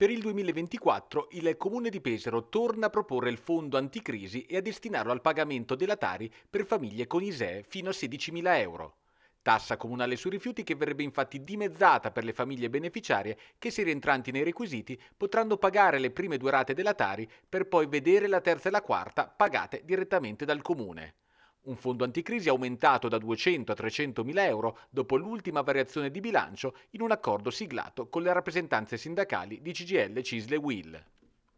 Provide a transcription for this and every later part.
Per il 2024 il Comune di Pesaro torna a proporre il fondo anticrisi e a destinarlo al pagamento della Tari per famiglie con ISEE fino a 16.000 euro. Tassa comunale sui rifiuti che verrebbe infatti dimezzata per le famiglie beneficiarie che, se rientranti nei requisiti, potranno pagare le prime due rate della Tari per poi vedere la terza e la quarta pagate direttamente dal Comune. Un fondo anticrisi aumentato da 200 a 300 mila euro dopo l'ultima variazione di bilancio in un accordo siglato con le rappresentanze sindacali di CGL, Cisle e Will.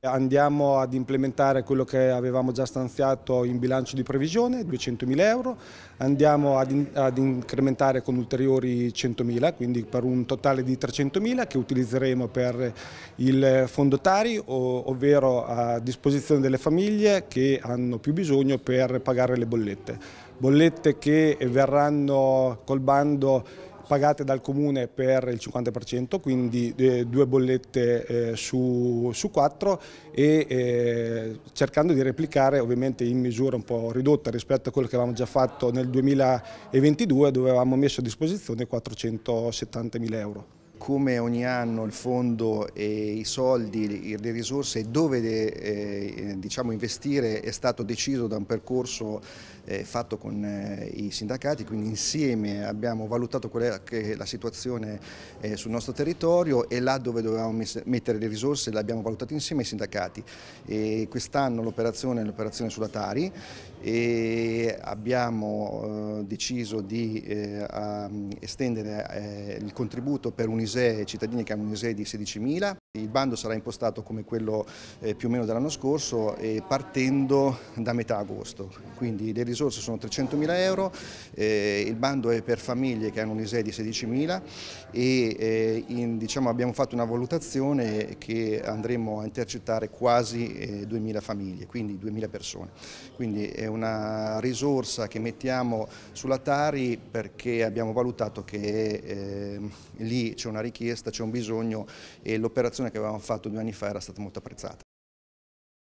Andiamo ad implementare quello che avevamo già stanziato in bilancio di previsione, 200.000 euro, andiamo ad, in, ad, incrementare con ulteriori 100.000, quindi per un totale di 300.000 che utilizzeremo per il fondo Tari, ovvero a disposizione delle famiglie che hanno più bisogno per pagare le bollette. Bollette che verranno col bando pagate dal comune per il 50%, quindi eh, due bollette eh, su, quattro e eh, cercando di replicare ovviamente in misura un po' ridotta rispetto a quello che avevamo già fatto nel 2022 dove avevamo messo a disposizione 470.000 euro come ogni anno il fondo e i soldi, le risorse dove eh, eh, diciamo investire è stato deciso da un percorso eh, fatto con eh, i sindacati, quindi insieme abbiamo valutato qual è la situazione eh, sul nostro territorio e là dove dovevamo mettere le risorse le abbiamo valutate insieme ai sindacati. Quest'anno l'operazione è l'operazione sulla Tari e abbiamo eh, deciso di estendere il contributo per un'isola Moisè, cittadini che hanno un ISEE di 16.000, il bando sarà impostato come quello eh, più o meno dell'anno scorso eh, partendo da metà agosto, quindi le risorse sono 300.000 euro, eh, il bando è per famiglie che hanno un ISEE di 16.000 e eh, in, diciamo, abbiamo fatto una valutazione che andremo a intercettare quasi 2.000 eh, famiglie, quindi 2.000 persone. Quindi è una risorsa che mettiamo sulla Tari perché abbiamo valutato che eh, lì c'è una richiesta, c'è un bisogno e l'operazione collaborazione che avevamo fatto due anni fa era stata molto apprezzata.